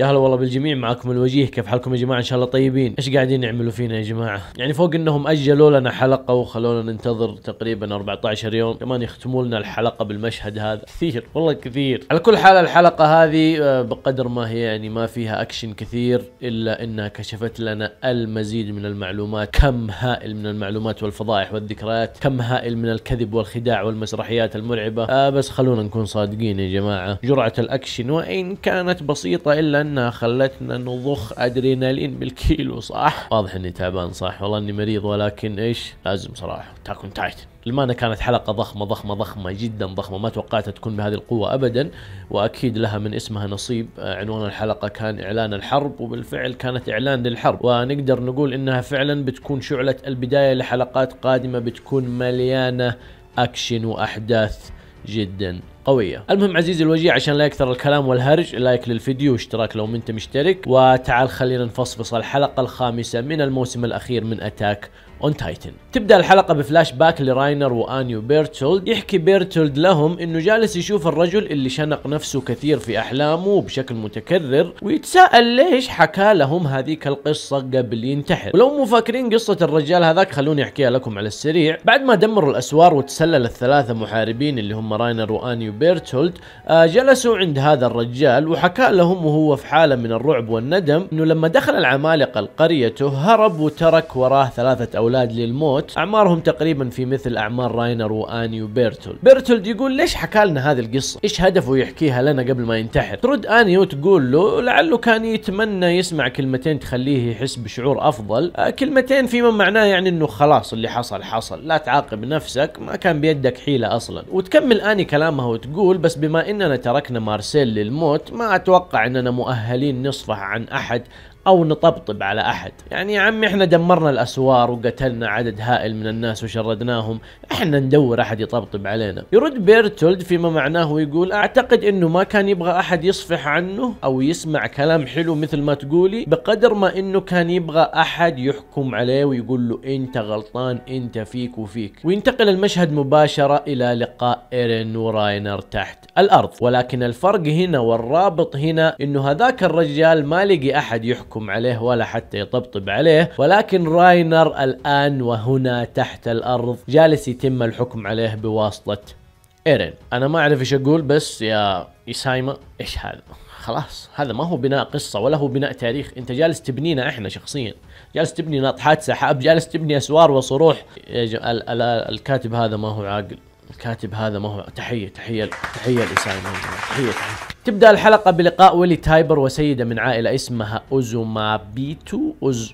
يا هلا والله بالجميع معكم الوجيه كيف حالكم يا جماعه ان شاء الله طيبين ايش قاعدين يعملوا فينا يا جماعه يعني فوق انهم اجلوا لنا حلقه وخلونا ننتظر تقريبا 14 يوم كمان يختموا لنا الحلقه بالمشهد هذا كثير والله كثير على كل حال الحلقه هذه آه، بقدر ما هي يعني ما فيها اكشن كثير الا انها كشفت لنا المزيد من المعلومات كم هائل من المعلومات والفضائح والذكريات كم هائل من الكذب والخداع والمسرحيات المرعبه آه بس خلونا نكون صادقين يا جماعه جرعه الاكشن وان كانت بسيطه الا لانها خلتنا نضخ ادرينالين بالكيلو صح؟ واضح اني تعبان صح والله اني مريض ولكن ايش؟ لازم صراحه تاكون تايتن المانا كانت حلقة ضخمة ضخمة ضخمة جدا ضخمة ما توقعتها تكون بهذه القوة أبدا وأكيد لها من اسمها نصيب آه، عنوان الحلقة كان إعلان الحرب وبالفعل كانت إعلان للحرب ونقدر نقول إنها فعلا بتكون شعلة البداية لحلقات قادمة بتكون مليانة أكشن وأحداث جدا قوية المهم عزيزي الوجيه عشان لا يكثر الكلام والهرج لايك للفيديو واشتراك لو منت انت مشترك وتعال خلينا نفصفص الحلقة الخامسة من الموسم الأخير من أتاك اون تايتن تبدا الحلقه بفلاش باك لراينر وانيو بيرتولد يحكي بيرتولد لهم انه جالس يشوف الرجل اللي شنق نفسه كثير في احلامه بشكل متكرر ويتساءل ليش حكى لهم هذيك القصه قبل ينتحر ولو مو فاكرين قصه الرجال هذاك خلوني احكيها لكم على السريع بعد ما دمروا الاسوار وتسلل الثلاثه محاربين اللي هم راينر وانيو بيرتولد آه، جلسوا عند هذا الرجال وحكى لهم وهو في حاله من الرعب والندم انه لما دخل العمالقه لقريته هرب وترك وراه ثلاثه الأولاد للموت أعمارهم تقريبا في مثل أعمار راينر وآني وبيرتولد بيرتولد يقول ليش حكى لنا هذه القصة إيش هدفه يحكيها لنا قبل ما ينتحر ترد آني وتقول له لعله كان يتمنى يسمع كلمتين تخليه يحس بشعور أفضل آه، كلمتين فيما معناه يعني أنه خلاص اللي حصل حصل لا تعاقب نفسك ما كان بيدك حيلة أصلا وتكمل آني كلامها وتقول بس بما أننا تركنا مارسيل للموت ما أتوقع أننا مؤهلين نصفح عن أحد او نطبطب على احد يعني يا عمي احنا دمرنا الاسوار وقتلنا عدد هائل من الناس وشردناهم احنا ندور احد يطبطب علينا يرد بيرتولد فيما معناه ويقول اعتقد انه ما كان يبغى احد يصفح عنه او يسمع كلام حلو مثل ما تقولي بقدر ما انه كان يبغى احد يحكم عليه ويقول له انت غلطان انت فيك وفيك وينتقل المشهد مباشرة الى لقاء ايرين وراينر تحت الارض ولكن الفرق هنا والرابط هنا انه هذاك الرجال ما لقي احد يحكم يحكم عليه ولا حتى يطبطب عليه ولكن راينر الآن وهنا تحت الأرض جالس يتم الحكم عليه بواسطة ايرين انا ما اعرف ايش اقول بس يا اسايما ايش هذا خلاص هذا ما هو بناء قصه ولا هو بناء تاريخ انت جالس تبنينا احنا شخصيا جالس تبني ناطحات سحاب جالس تبني اسوار وصروح الكاتب هذا ما هو عاقل الكاتب هذا ما هو تحيه تحيه تحيه لسامي تحيه تحيه تبدا الحلقه بلقاء ولي تايبر وسيده من عائله اسمها اوزومابيتو أوز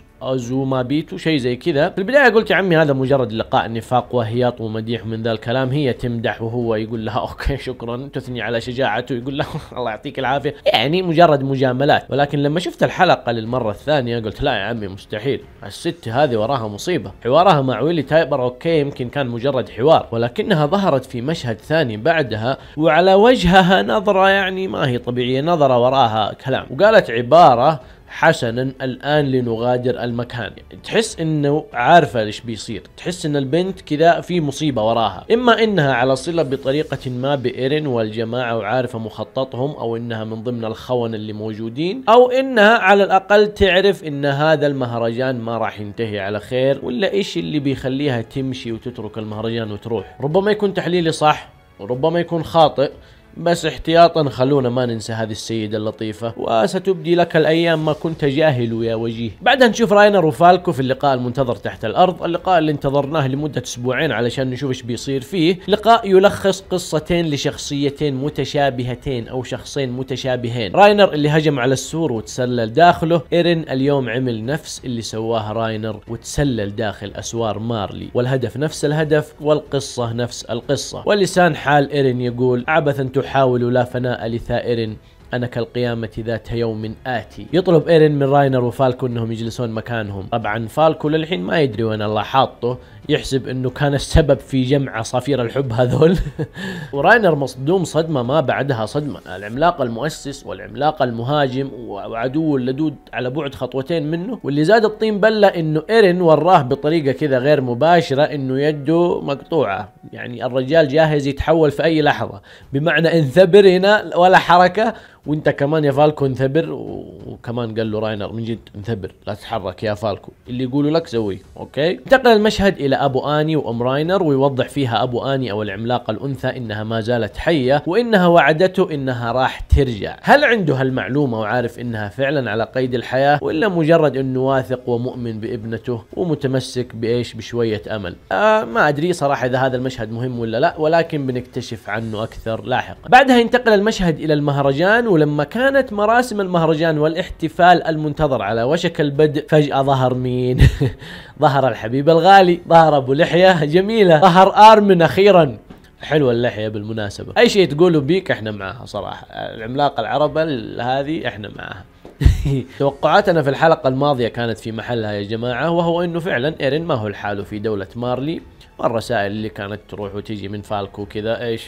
بيتو شيء زي كذا في البدايه قلت يا عمي هذا مجرد لقاء نفاق وهياط ومديح من ذا الكلام هي تمدح وهو يقول لها اوكي شكرا تثني على شجاعته يقول لها الله يعطيك العافيه يعني مجرد مجاملات ولكن لما شفت الحلقه للمره الثانيه قلت لا يا عمي مستحيل الست هذه وراها مصيبه حوارها مع ويلي تايبر اوكي يمكن كان مجرد حوار ولكنها ظهرت في مشهد ثاني بعدها وعلى وجهها نظره يعني ما هي طبيعيه نظره وراها كلام وقالت عباره حسنا الان لنغادر المكان تحس انه عارفه ايش بيصير تحس ان البنت كذا في مصيبه وراها اما انها على صله بطريقه ما بايرن والجماعه وعارفه مخططهم او انها من ضمن الخونه اللي موجودين او انها على الاقل تعرف ان هذا المهرجان ما راح ينتهي على خير ولا ايش اللي بيخليها تمشي وتترك المهرجان وتروح ربما يكون تحليلي صح وربما يكون خاطئ بس احتياطا خلونا ما ننسى هذه السيدة اللطيفة وستبدي لك الأيام ما كنت جاهل يا وجيه بعدها نشوف راينر وفالكو في اللقاء المنتظر تحت الأرض اللقاء اللي انتظرناه لمدة أسبوعين علشان نشوف ايش بيصير فيه لقاء يلخص قصتين لشخصيتين متشابهتين أو شخصين متشابهين راينر اللي هجم على السور وتسلل داخله إيرين اليوم عمل نفس اللي سواه راينر وتسلل داخل أسوار مارلي والهدف نفس الهدف والقصة نفس القصة ولسان حال إيرين يقول عبثا تحاول لا فناء لثائر أنا كالقيامة ذات يوم آتي يطلب إيرين من راينر وفالكو أنهم يجلسون مكانهم طبعا فالكو للحين ما يدري وين الله حاطه يحسب أنه كان السبب في جمع عصافير الحب هذول وراينر مصدوم صدمة ما بعدها صدمة العملاق المؤسس والعملاق المهاجم وعدو اللدود على بعد خطوتين منه واللي زاد الطين بلة أنه إيرين وراه بطريقة كذا غير مباشرة أنه يده مقطوعة يعني الرجال جاهز يتحول في أي لحظة بمعنى انثبر هنا ولا حركة وانت كمان يا فالكو انثبر وكمان قال له راينر من جد انثبر لا تتحرك يا فالكو اللي يقولوا لك سويه اوكي انتقل المشهد الى ابو اني وام راينر ويوضح فيها ابو اني او العملاقه الانثى انها ما زالت حيه وانها وعدته انها راح ترجع هل عنده هالمعلومه وعارف انها فعلا على قيد الحياه ولا مجرد انه واثق ومؤمن بابنته ومتمسك بايش بشويه امل آه ما ادري صراحه اذا هذا المشهد مهم ولا لا ولكن بنكتشف عنه اكثر لاحقا بعدها ينتقل المشهد الى المهرجان ولما كانت مراسم المهرجان والاحتفال المنتظر على وشك البدء فجأة ظهر مين ظهر الحبيب الغالي ظهر أبو لحية جميلة ظهر آرمن أخيرا حلوه اللحيه بالمناسبه اي شيء تقوله بيك احنا معاها صراحه العملاقه العربه هذه احنا معاها توقعاتنا في الحلقة الماضية كانت في محلها يا جماعة وهو انه فعلا ايرين ما هو الحال في دولة مارلي والرسائل اللي كانت تروح وتيجي من فالكو كذا ايش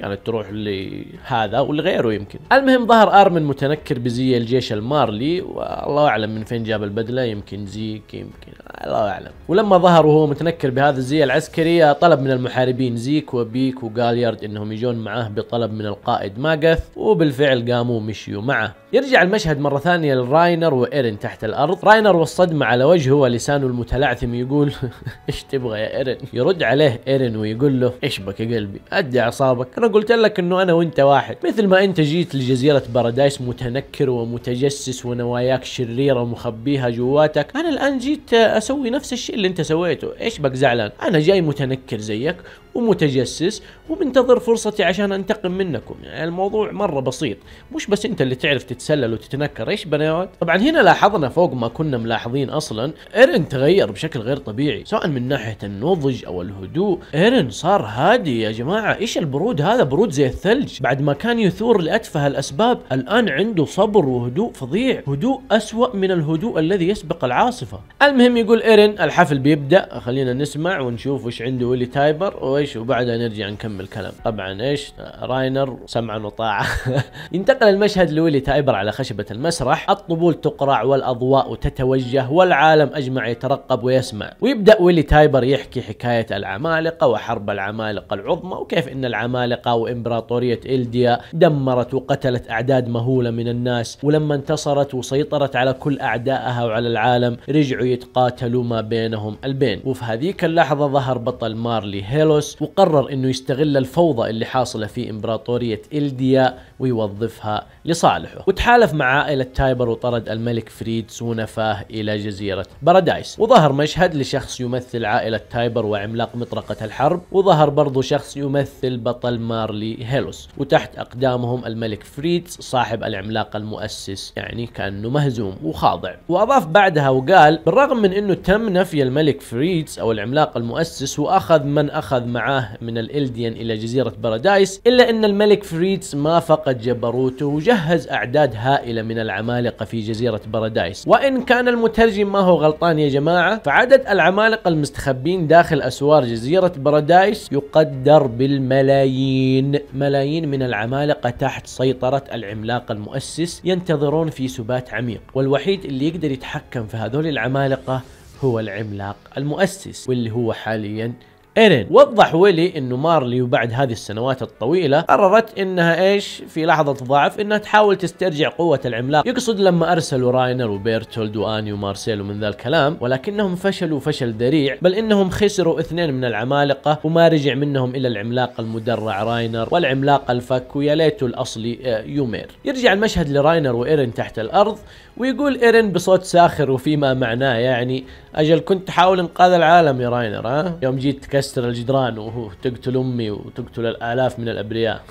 كانت تروح لهذا ولغيره يمكن المهم ظهر ارمن متنكر بزي الجيش المارلي والله اعلم من فين جاب البدله يمكن زيك يمكن الله اعلم ولما ظهر وهو متنكر بهذا الزي العسكري طلب من المحاربين زيك وبيك وجاليارد انهم يجون معاه بطلب من القائد ماغث وبالفعل قاموا مشيوا معه يرجع المشهد مره ثانيه لراينر وايرن تحت الارض راينر والصدمه على وجهه ولسانه المتلعثم يقول ايش تبغى يا ايرن يرد عليه ايرن ويقول له ايش بك يا قلبي ادي اعصابك مرة قلت لك انه انا وانت واحد مثل ما انت جيت لجزيرة بارادايس متنكر ومتجسس ونواياك شريرة ومخبيها جواتك انا الان جيت اسوي نفس الشيء اللي انت سويته ايش بك زعلان انا جاي متنكر زيك ومتجسس ومنتظر فرصتي عشان انتقم منكم يعني الموضوع مره بسيط مش بس انت اللي تعرف تتسلل وتتنكر ايش بنات طبعا هنا لاحظنا فوق ما كنا ملاحظين اصلا ايرن تغير بشكل غير طبيعي سواء من ناحيه النضج او الهدوء ايرن صار هادي يا جماعه ايش البرود هذا برود زي الثلج بعد ما كان يثور لاتفه الاسباب الان عنده صبر وهدوء فظيع هدوء اسوا من الهدوء الذي يسبق العاصفه المهم يقول ايرن الحفل بيبدا خلينا نسمع ونشوف وش عنده ويلي تايبر وش ايش وبعدها نرجع نكمل كلام طبعا ايش راينر سمعا وطاعه ينتقل المشهد لويلي تايبر على خشبه المسرح الطبول تقرع والاضواء تتوجه والعالم اجمع يترقب ويسمع ويبدا ويلي تايبر يحكي حكايه العمالقه وحرب العمالقه العظمى وكيف ان العمالقه وامبراطوريه الديا دمرت وقتلت اعداد مهوله من الناس ولما انتصرت وسيطرت على كل اعدائها وعلى العالم رجعوا يتقاتلوا ما بينهم البين وفي هذيك اللحظه ظهر بطل مارلي هيلوس وقرر انه يستغل الفوضى اللي حاصله في امبراطوريه الديا ويوظفها لصالحه وتحالف مع عائله تايبر وطرد الملك فريد سونفاه الى جزيره بارادايس وظهر مشهد لشخص يمثل عائله تايبر وعملاق مطرقه الحرب وظهر برضو شخص يمثل بطل مارلي هيلوس وتحت اقدامهم الملك فريدز صاحب العملاق المؤسس يعني كانه مهزوم وخاضع واضاف بعدها وقال بالرغم من انه تم نفي الملك فريدز او العملاق المؤسس واخذ من اخذ معه معاه من الإلديان إلى جزيرة بارادايس إلا أن الملك فريتس ما فقد جبروته وجهز أعداد هائلة من العمالقة في جزيرة بارادايس وإن كان المترجم ما هو غلطان يا جماعة فعدد العمالقة المستخبين داخل أسوار جزيرة بارادايس يقدر بالملايين ملايين من العمالقة تحت سيطرة العملاق المؤسس ينتظرون في سبات عميق والوحيد اللي يقدر يتحكم في هذول العمالقة هو العملاق المؤسس واللي هو حاليا ايرين وضح ويلي انه مارلي وبعد هذه السنوات الطويلة قررت انها ايش في لحظة ضعف انها تحاول تسترجع قوة العملاق يقصد لما ارسلوا راينر وبيرتولد واني ومارسيل ومن ذا الكلام ولكنهم فشلوا فشل ذريع بل انهم خسروا اثنين من العمالقة وما رجع منهم الى العملاق المدرع راينر والعملاق الفك ويا ليته الاصلي آه، يومير يرجع المشهد لراينر وايرين تحت الارض ويقول ايرين بصوت ساخر وفيما معناه يعني اجل كنت تحاول انقاذ العالم يا راينر ها يوم جيت تكسر يكسر الجدران وهو تقتل امي وتقتل الالاف من الابرياء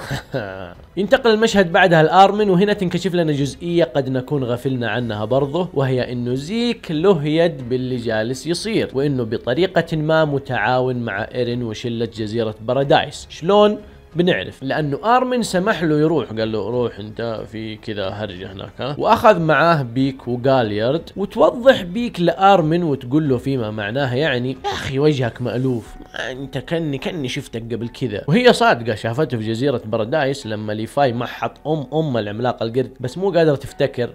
ينتقل المشهد بعدها الارمن وهنا تنكشف لنا جزئيه قد نكون غفلنا عنها برضه وهي انه زيك له يد باللي جالس يصير وانه بطريقه ما متعاون مع ايرين وشله جزيره بارادايس شلون بنعرف لانه ارمن سمح له يروح قال له روح انت في كذا هرجه هناك ها واخذ معاه بيك وجاليارد وتوضح بيك لارمن وتقول له فيما معناه يعني يا اخي وجهك مالوف ما انت كني كني شفتك قبل كذا وهي صادقه شافته في جزيره بارادايس لما ليفاي محط ام ام العملاق القرد بس مو قادره تفتكر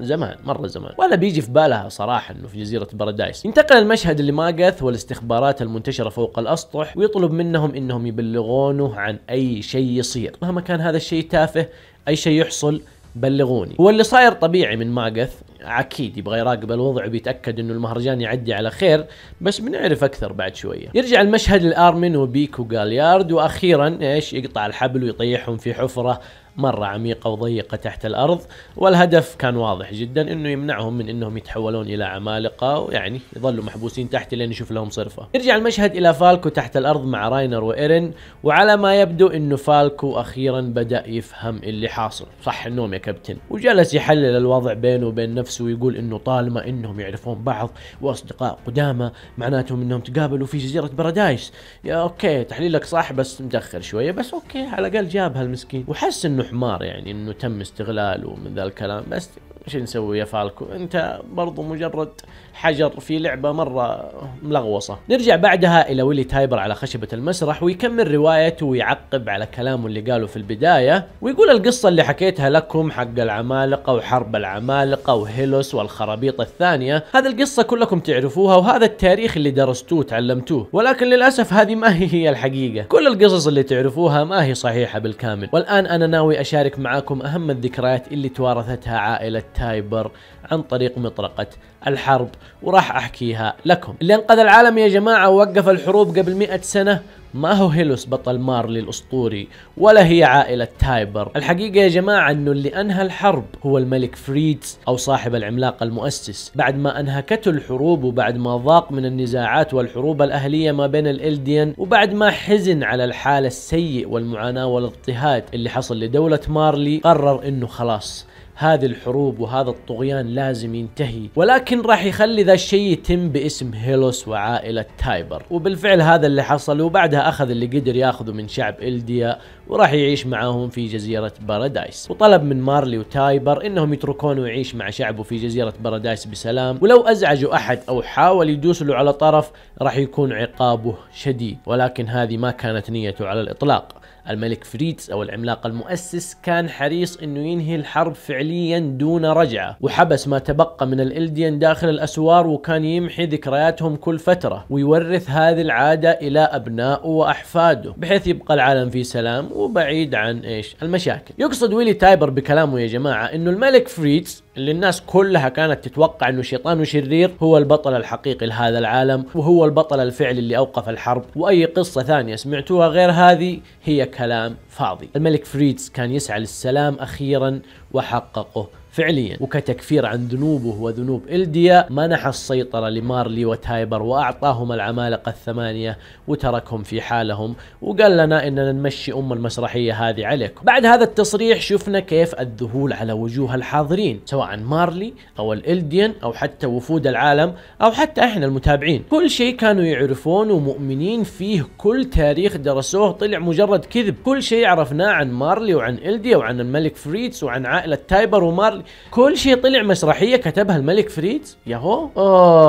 زمان مره زمان ولا بيجي في بالها صراحه انه في جزيره بارادايس انتقل المشهد لماجث والاستخبارات المنتشره فوق الاسطح ويطلب منهم انهم يبلغونه عن اي شيء يصير مهما كان هذا الشيء تافه اي شيء يحصل بلغوني هو اللي صاير طبيعي من ماجث اكيد يبغى يراقب الوضع وبيتاكد انه المهرجان يعدي على خير بس بنعرف اكثر بعد شويه يرجع المشهد لارمن وبيك وجاليارد واخيرا ايش يقطع الحبل ويطيحهم في حفره مرة عميقة وضيقة تحت الأرض والهدف كان واضح جدا أنه يمنعهم من أنهم يتحولون إلى عمالقة ويعني يظلوا محبوسين تحت لين يشوف لهم صرفة يرجع المشهد إلى فالكو تحت الأرض مع راينر وإيرن وعلى ما يبدو أنه فالكو أخيرا بدأ يفهم اللي حاصل صح النوم يا كابتن وجلس يحلل الوضع بينه وبين نفسه ويقول أنه طالما أنهم يعرفون بعض وأصدقاء قدامى معناتهم أنهم تقابلوا في جزيرة بارادايس يا أوكي تحليلك صح بس متأخر شوية بس أوكي على الأقل جابها المسكين وحس أنه انه حمار يعني انه تم استغلاله من ذا الكلام بس شو نسوي يا فالكو انت برضو مجرد حجر في لعبه مره ملغوصه نرجع بعدها الى ويلي تايبر على خشبه المسرح ويكمل روايته ويعقب على كلامه اللي قاله في البدايه ويقول القصه اللي حكيتها لكم حق العمالقه وحرب العمالقه وهيلوس والخرابيط الثانيه هذه القصه كلكم تعرفوها وهذا التاريخ اللي درستوه تعلمتوه ولكن للاسف هذه ما هي هي الحقيقه كل القصص اللي تعرفوها ما هي صحيحه بالكامل والان انا ناوي اشارك معاكم اهم الذكريات اللي توارثتها عائله التايبر عن طريق مطرقة الحرب وراح أحكيها لكم اللي أنقذ العالم يا جماعة ووقف الحروب قبل مئة سنة ما هو هيلوس بطل مارلي الأسطوري ولا هي عائلة تايبر الحقيقة يا جماعة أنه اللي أنهى الحرب هو الملك فريدز أو صاحب العملاق المؤسس بعد ما أنهكته الحروب وبعد ما ضاق من النزاعات والحروب الأهلية ما بين الإلديان وبعد ما حزن على الحالة السيء والمعاناة والاضطهاد اللي حصل لدولة مارلي قرر أنه خلاص هذه الحروب وهذا الطغيان لازم ينتهي ولكن راح يخلي ذا الشيء يتم باسم هيلوس وعائلة تايبر وبالفعل هذا اللي حصل وبعدها أخذ اللي قدر ياخذه من شعب إلديا وراح يعيش معاهم في جزيرة بارادايس وطلب من مارلي وتايبر انهم يتركونه ويعيش مع شعبه في جزيرة بارادايس بسلام ولو ازعجوا احد او حاول له على طرف راح يكون عقابه شديد ولكن هذه ما كانت نيته على الاطلاق الملك فريتز أو العملاق المؤسس كان حريص أنه ينهي الحرب فعليا دون رجعة وحبس ما تبقى من الإلديان داخل الأسوار وكان يمحي ذكرياتهم كل فترة ويورث هذه العادة إلى أبنائه وأحفاده بحيث يبقى العالم في سلام وبعيد عن إيش المشاكل يقصد ويلي تايبر بكلامه يا جماعة أنه الملك فريتز اللي الناس كلها كانت تتوقع انه شيطان شرير هو البطل الحقيقي لهذا العالم وهو البطل الفعلي اللي اوقف الحرب واي قصه ثانيه سمعتوها غير هذه هي كلام فاضي الملك فريدز كان يسعى للسلام اخيرا وحققه فعليا وكتكفير عن ذنوبه وذنوب إلديا منح السيطرة لمارلي وتايبر وأعطاهم العمالقة الثمانية وتركهم في حالهم وقال لنا إننا نمشي أم المسرحية هذه عليكم بعد هذا التصريح شفنا كيف الذهول على وجوه الحاضرين سواء مارلي أو الإلديان أو حتى وفود العالم أو حتى إحنا المتابعين كل شيء كانوا يعرفون ومؤمنين فيه كل تاريخ درسوه طلع مجرد كذب كل شيء عرفناه عن مارلي وعن إلديا وعن الملك فريتس وعن عائلة تايبر ومارلي كل شيء طلع مسرحيه كتبها الملك فريد ياهو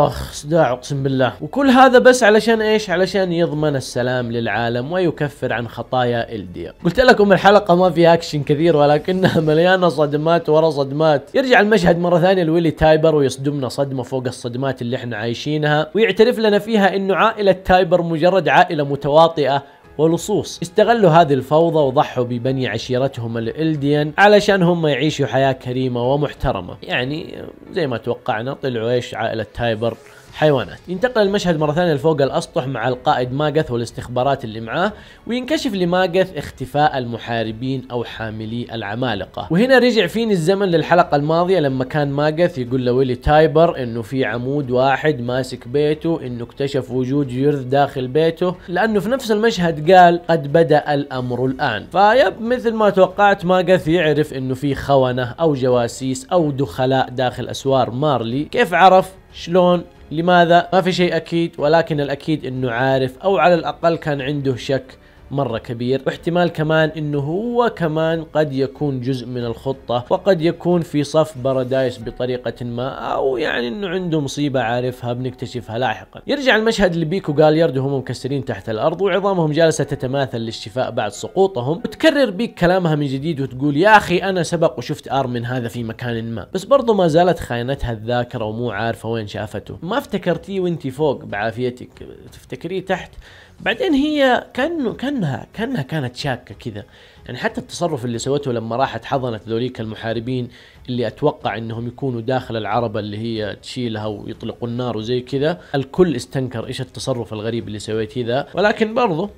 اخ صداع اقسم بالله وكل هذا بس علشان ايش علشان يضمن السلام للعالم ويكفر عن خطايا الدير قلت لكم الحلقه ما فيها اكشن كثير ولكنها مليانه صدمات ورا صدمات يرجع المشهد مره ثانيه لويلي تايبر ويصدمنا صدمه فوق الصدمات اللي احنا عايشينها ويعترف لنا فيها انه عائله تايبر مجرد عائله متواطئه ولصوص استغلوا هذه الفوضى وضحوا ببني عشيرتهم الإلديان علشان هم يعيشوا حياة كريمة ومحترمة يعني زي ما توقعنا طلعوا ايش عائلة تايبر حيوانات ينتقل المشهد مرة ثانية لفوق الأسطح مع القائد ماجث والاستخبارات اللي معاه وينكشف لماجث اختفاء المحاربين أو حاملي العمالقة وهنا رجع فيني الزمن للحلقة الماضية لما كان ماجث يقول لويلي تايبر انه في عمود واحد ماسك بيته انه اكتشف وجود جرذ داخل بيته لانه في نفس المشهد قال قد بدأ الامر الان فيب مثل ما توقعت ماجث يعرف انه في خونة او جواسيس او دخلاء داخل اسوار مارلي كيف عرف شلون لماذا؟ ما في شيء أكيد ولكن الأكيد أنه عارف أو على الأقل كان عنده شك مرة كبير واحتمال كمان انه هو كمان قد يكون جزء من الخطة وقد يكون في صف بارادايس بطريقة ما او يعني انه عنده مصيبة عارفها بنكتشفها لاحقا يرجع المشهد لبيكو جاليارد وهم مكسرين تحت الارض وعظامهم جالسة تتماثل للشفاء بعد سقوطهم وتكرر بيك كلامها من جديد وتقول يا اخي انا سبق وشفت ارمن هذا في مكان ما بس برضه ما زالت خاينتها الذاكرة ومو عارفة وين شافته ما افتكرتيه وانت فوق بعافيتك تفتكريه تحت بعدين هي كانه كانها كانها كانت شاكه كذا يعني حتى التصرف اللي سوته لما راحت حضنت ذوليك المحاربين اللي اتوقع انهم يكونوا داخل العربه اللي هي تشيلها ويطلقوا النار وزي كذا الكل استنكر ايش التصرف الغريب اللي سويتيه ذا ولكن برضه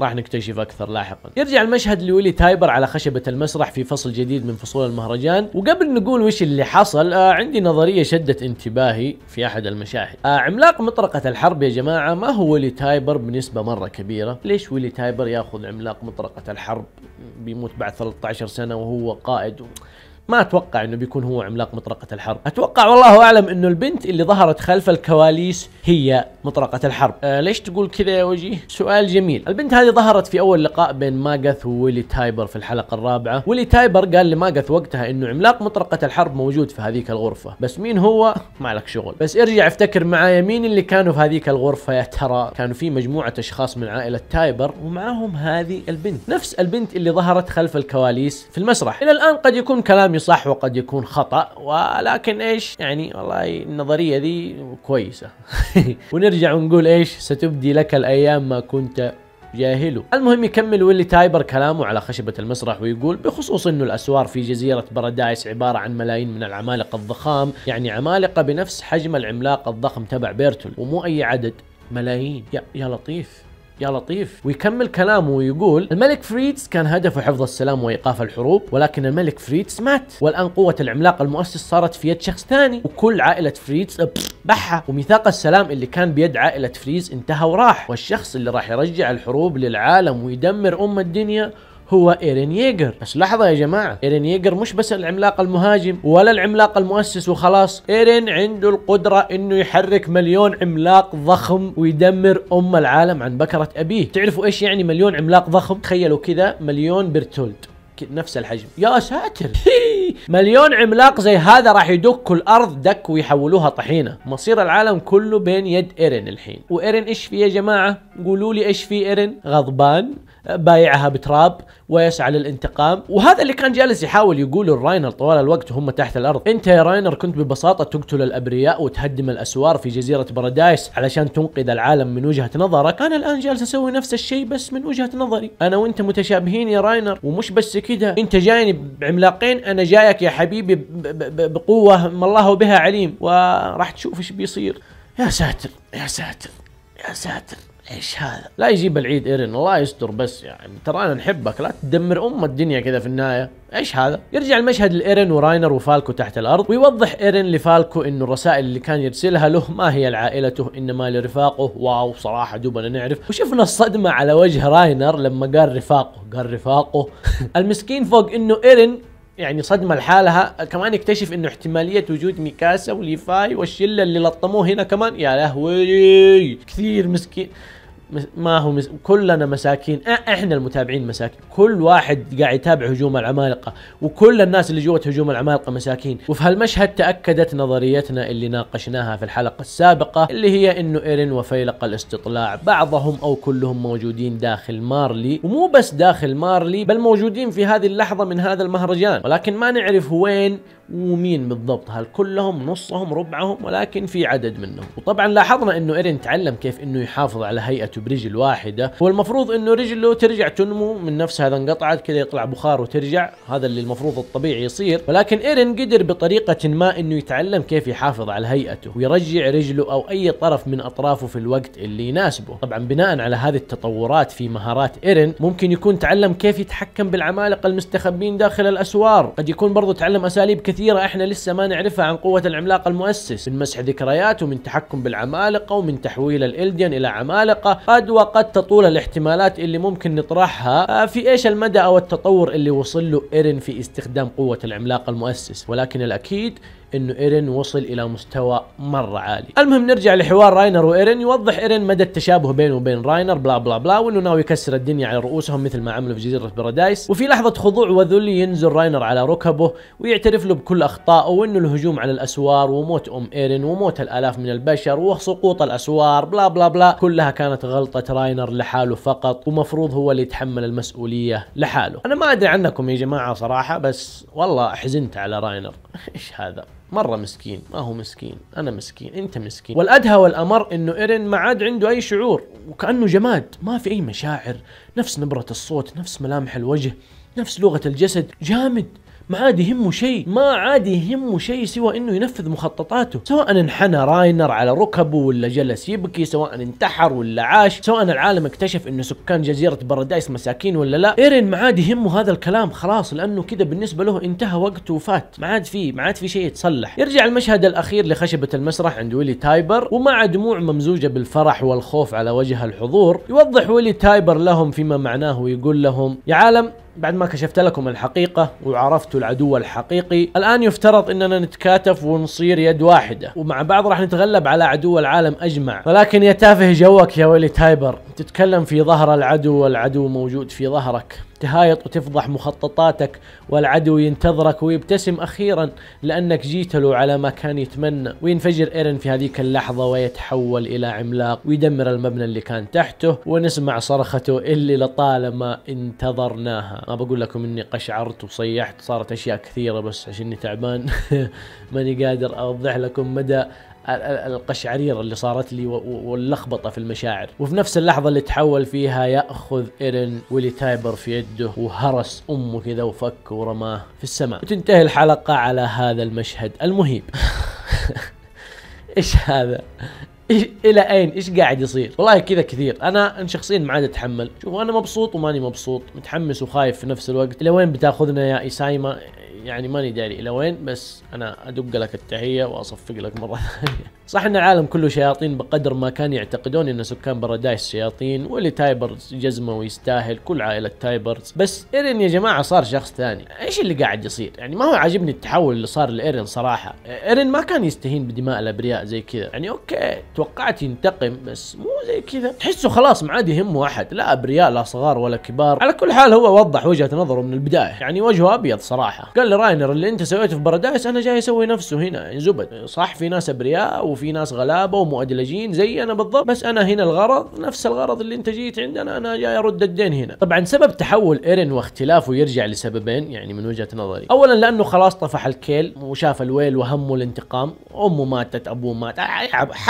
راح نكتشف اكثر لاحقا. يرجع المشهد لويلي تايبر على خشبه المسرح في فصل جديد من فصول المهرجان، وقبل نقول وش اللي حصل آه عندي نظريه شدت انتباهي في احد المشاهد. آه عملاق مطرقه الحرب يا جماعه ما هو ويلي تايبر بنسبه مره كبيره، ليش ويلي تايبر ياخذ عملاق مطرقه الحرب بيموت بعد 13 سنه وهو قائد و... ما اتوقع انه بيكون هو عملاق مطرقه الحرب اتوقع والله اعلم انه البنت اللي ظهرت خلف الكواليس هي مطرقه الحرب آه ليش تقول كذا يا وجيه سؤال جميل البنت هذه ظهرت في اول لقاء بين ماغث وويلي تايبر في الحلقه الرابعه ويلي تايبر قال لماغث وقتها انه عملاق مطرقه الحرب موجود في هذيك الغرفه بس مين هو ما لك شغل بس ارجع افتكر معايا مين اللي كانوا في هذيك الغرفه يا ترى كانوا في مجموعه اشخاص من عائله تايبر ومعاهم هذه البنت نفس البنت اللي ظهرت خلف الكواليس في المسرح الى الان قد يكون كلام يصح صح وقد يكون خطا ولكن ايش يعني والله النظريه ذي كويسه ونرجع ونقول ايش ستبدي لك الايام ما كنت جاهله المهم يكمل ويلي تايبر كلامه على خشبة المسرح ويقول بخصوص انه الاسوار في جزيرة بارادايس عبارة عن ملايين من العمالقة الضخام يعني عمالقة بنفس حجم العملاق الضخم تبع بيرتول ومو اي عدد ملايين يا, يا لطيف يا لطيف ويكمل كلامه ويقول الملك فريدز كان هدفه حفظ السلام وإيقاف الحروب ولكن الملك فريدز مات والآن قوة العملاق المؤسس صارت في يد شخص ثاني وكل عائلة فريدز بحة وميثاق السلام اللي كان بيد عائلة فريز انتهى وراح والشخص اللي راح يرجع الحروب للعالم ويدمر أم الدنيا هو ايرين ييجر بس لحظه يا جماعه ايرين ييجر مش بس العملاق المهاجم ولا العملاق المؤسس وخلاص ايرين عنده القدره انه يحرك مليون عملاق ضخم ويدمر ام العالم عن بكره ابيه تعرفوا ايش يعني مليون عملاق ضخم تخيلوا كذا مليون برتولد نفس الحجم يا ساتر مليون عملاق زي هذا راح يدكوا الارض دك ويحولوها طحينه مصير العالم كله بين يد ايرين الحين وايرين ايش فيه يا جماعه قولوا لي ايش فيه ايرين غضبان بايعها بتراب ويسعى للانتقام وهذا اللي كان جالس يحاول يقوله راينر طوال الوقت وهم تحت الارض انت يا راينر كنت ببساطه تقتل الابرياء وتهدم الاسوار في جزيره بارادايس علشان تنقذ العالم من وجهه نظرك انا الان جالس اسوي نفس الشيء بس من وجهه نظري انا وانت متشابهين يا راينر ومش بس كده انت جايني بعملاقين انا جايك يا حبيبي بقوه ما الله بها عليم وراح تشوف ايش بيصير يا ساتر يا ساتر يا ساتر ايش هذا؟ لا يجيب العيد ايرن الله يستر بس يعني ترى انا نحبك لا تدمر ام الدنيا كذا في النهايه ايش هذا؟ يرجع المشهد لايرن وراينر وفالكو تحت الارض ويوضح ايرن لفالكو انه الرسائل اللي كان يرسلها له ما هي لعائلته انما لرفاقه واو صراحه دوبنا نعرف وشفنا الصدمه على وجه راينر لما قال رفاقه قال رفاقه المسكين فوق انه ايرن يعني صدمة لحالها كمان يكتشف انه احتمالية وجود ميكاسا وليفاي والشلة اللي لطموه هنا كمان يا لهوي كثير مسكين ما هو مس... كلنا مساكين احنا المتابعين مساكين كل واحد قاعد يتابع هجوم العمالقه وكل الناس اللي جوه هجوم العمالقه مساكين وفي هالمشهد تاكدت نظريتنا اللي ناقشناها في الحلقه السابقه اللي هي انه ايرين وفيلق الاستطلاع بعضهم او كلهم موجودين داخل مارلي ومو بس داخل مارلي بل موجودين في هذه اللحظه من هذا المهرجان ولكن ما نعرف وين ومين بالضبط هل كلهم نصهم ربعهم ولكن في عدد منهم وطبعا لاحظنا انه ايرين تعلم كيف انه يحافظ على هيئته برجل واحده والمفروض انه رجله ترجع تنمو من نفسها هذا انقطعت كذا يطلع بخار وترجع هذا اللي المفروض الطبيعي يصير ولكن ايرين قدر بطريقه ما انه يتعلم كيف يحافظ على هيئته ويرجع رجله او اي طرف من اطرافه في الوقت اللي يناسبه طبعا بناء على هذه التطورات في مهارات ايرين ممكن يكون تعلم كيف يتحكم بالعمالقه المستخبين داخل الاسوار قد يكون برضه تعلم اساليب كثيرة احنا لسه ما نعرفها عن قوة العملاق المؤسس من مسح ذكريات ومن تحكم بالعمالقة ومن تحويل الإلديان إلى عمالقة قد وقد تطول الاحتمالات اللي ممكن نطرحها آه، في ايش المدى أو التطور اللي وصل له إيرن في استخدام قوة العملاق المؤسس ولكن الأكيد انه ايرين وصل الى مستوى مره عالي المهم نرجع لحوار راينر وايرين يوضح ايرين مدى التشابه بينه وبين راينر بلا بلا بلا وانه ناوي يكسر الدنيا على رؤوسهم مثل ما عملوا في جزيره بارادايس وفي لحظه خضوع وذل ينزل راينر على ركبه ويعترف له بكل اخطائه وانه الهجوم على الاسوار وموت ام ايرين وموت الالاف من البشر وسقوط الاسوار بلا بلا بلا كلها كانت غلطه راينر لحاله فقط ومفروض هو اللي يتحمل المسؤوليه لحاله انا ما ادري عنكم يا جماعه صراحه بس والله حزنت على راينر ايش هذا مرة مسكين ما هو مسكين أنا مسكين أنت مسكين والأدهى والأمر أنه إيرين ما عاد عنده أي شعور وكأنه جماد ما في أي مشاعر نفس نبرة الصوت نفس ملامح الوجه نفس لغة الجسد جامد ما عاد يهمه شيء ما عاد يهمه شيء سوى انه ينفذ مخططاته سواء انحنى راينر على ركبه ولا جلس يبكي سواء انتحر ولا عاش سواء العالم اكتشف انه سكان جزيره بارادايس مساكين ولا لا ايرين ما عاد يهمه هذا الكلام خلاص لانه كذا بالنسبه له انتهى وقته وفات ما عاد في ما عاد في شيء يتصلح يرجع المشهد الاخير لخشبه المسرح عند ويلي تايبر ومع دموع ممزوجه بالفرح والخوف على وجه الحضور يوضح ويلي تايبر لهم فيما معناه ويقول لهم يا عالم بعد ما كشفت لكم الحقيقة وعرفت العدو الحقيقي الآن يفترض أننا نتكاتف ونصير يد واحدة ومع بعض راح نتغلب على عدو العالم أجمع ولكن يا تافه جوك يا ويلي تايبر تتكلم في ظهر العدو والعدو موجود في ظهرك تهايط وتفضح مخططاتك والعدو ينتظرك ويبتسم أخيرا لأنك جيت له على ما كان يتمنى وينفجر إيرن في هذيك اللحظة ويتحول إلى عملاق ويدمر المبنى اللي كان تحته ونسمع صرخته اللي لطالما انتظرناها ما بقول لكم إني قشعرت وصيحت صارت أشياء كثيرة بس عشان تعبان ماني قادر أوضح لكم مدى القشعريره اللي صارت لي واللخبطه في المشاعر وفي نفس اللحظه اللي تحول فيها ياخذ ايرن ويلي تايبر في يده وهرس امه كذا وفك ورماه في السماء وتنتهي الحلقه على هذا المشهد المهيب ايش هذا الى اين ايش قاعد يصير والله كذا كثير انا ان شخصيا ما عاد اتحمل شوف انا مبسوط وماني مبسوط متحمس وخايف في نفس الوقت الى وين بتاخذنا يا ايسايما يعني ماني داري الى وين بس انا ادق لك التحيه واصفق لك مره ثانيه صح ان العالم كله شياطين بقدر ما كان يعتقدون ان سكان بارادايس شياطين واللي تايبرز جزمه ويستاهل كل عائله تايبرز بس ايرين يا جماعه صار شخص ثاني ايش اللي قاعد يصير يعني ما هو عاجبني التحول اللي صار لايرين صراحه ايرين ما كان يستهين بدماء الابرياء زي كذا يعني اوكي توقعت ينتقم بس مو زي كذا تحسه خلاص ما عاد يهمه احد لا ابرياء لا صغار ولا كبار على كل حال هو وضح وجهه نظره من البدايه يعني وجهه ابيض صراحه قال لراينر اللي انت سويته في بارادايس انا جاي اسوي نفسه هنا يعني زبد صح في ناس ابرياء وفي ناس غلابه ومؤدلجين زي انا بالضبط بس انا هنا الغرض نفس الغرض اللي انت جيت عندنا انا جاي ارد الدين هنا طبعا سبب تحول ايرن واختلافه يرجع لسببين يعني من وجهه نظري اولا لانه خلاص طفح الكيل وشاف الويل وهمه الانتقام امه ماتت ابوه مات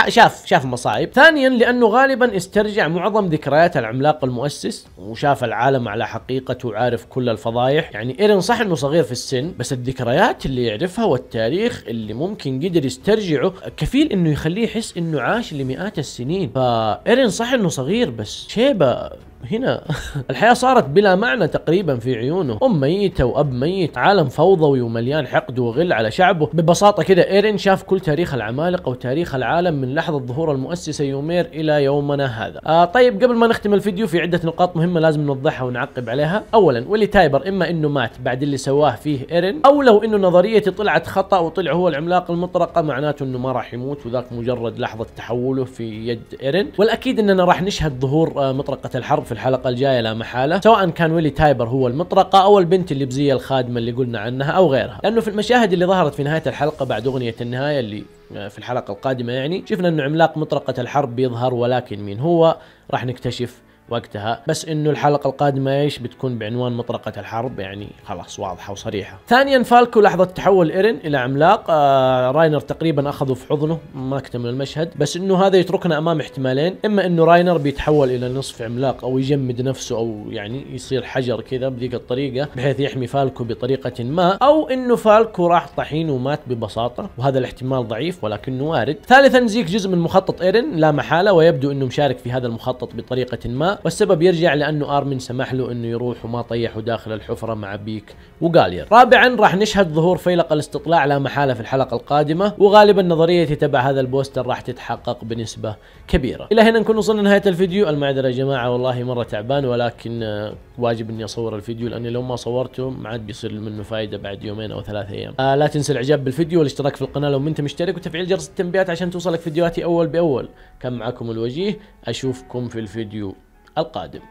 شاف شاف مصايب ثانيا لانه غالبا استرجع معظم ذكريات العملاق المؤسس وشاف العالم على حقيقته وعارف كل الفضايح يعني ايرن صح انه صغير في السن بس الذكريات اللي يعرفها والتاريخ اللي ممكن قدر يسترجعه كفيل انه يخليه يحس انه عاش لمئات السنين فايرين صح انه صغير بس شيبه هنا الحياة صارت بلا معنى تقريبا في عيونه أم ميتة وأب ميت عالم فوضوي ومليان حقد وغل على شعبه ببساطة كده إيرين شاف كل تاريخ العمالقة وتاريخ العالم من لحظة ظهور المؤسسة يومير إلى يومنا هذا آه طيب قبل ما نختم الفيديو في عدة نقاط مهمة لازم نوضحها ونعقب عليها أولا ولي تايبر إما إنه مات بعد اللي سواه فيه إيرين أو لو إنه نظريتي طلعت خطأ وطلع هو العملاق المطرقة معناته إنه ما راح يموت وذاك مجرد لحظه تحوله في يد ايرين والاكيد اننا راح نشهد ظهور آه، مطرقه الحرب في الحلقه الجايه لا محاله سواء كان ويلي تايبر هو المطرقه او البنت اللي بزي الخادمه اللي قلنا عنها او غيرها لانه في المشاهد اللي ظهرت في نهايه الحلقه بعد اغنيه النهايه اللي آه، في الحلقه القادمه يعني شفنا انه عملاق مطرقه الحرب بيظهر ولكن مين هو راح نكتشف وقتها بس انه الحلقه القادمه ايش بتكون بعنوان مطرقه الحرب يعني خلاص واضحه وصريحه ثانيا فالكو لحظه تحول ايرن الى عملاق آه راينر تقريبا اخذه في حضنه ما اكتمل المشهد بس انه هذا يتركنا امام احتمالين اما انه راينر بيتحول الى نصف عملاق او يجمد نفسه او يعني يصير حجر كذا بذيك الطريقه بحيث يحمي فالكو بطريقه ما او انه فالكو راح طحين ومات ببساطه وهذا الاحتمال ضعيف ولكنه وارد ثالثا زيك جزء من مخطط ايرن لا محاله ويبدو انه مشارك في هذا المخطط بطريقه ما والسبب يرجع لانه ارمن سمح له انه يروح وما طيحه داخل الحفره مع بيك وجالير رابعا راح نشهد ظهور فيلق الاستطلاع لا محاله في الحلقه القادمه وغالبا نظريتي تبع هذا البوستر راح تتحقق بنسبه كبيره الى هنا نكون وصلنا لنهايه الفيديو المعذره يا جماعه والله مره تعبان ولكن آه، واجب اني اصور الفيديو لاني لو ما صورته ما عاد بيصير منه فائده بعد يومين او ثلاث ايام آه لا تنسى الاعجاب بالفيديو والاشتراك في القناه لو انت مشترك وتفعيل جرس التنبيهات عشان توصلك فيديوهاتي اول باول كان معكم الوجيه اشوفكم في الفيديو القادم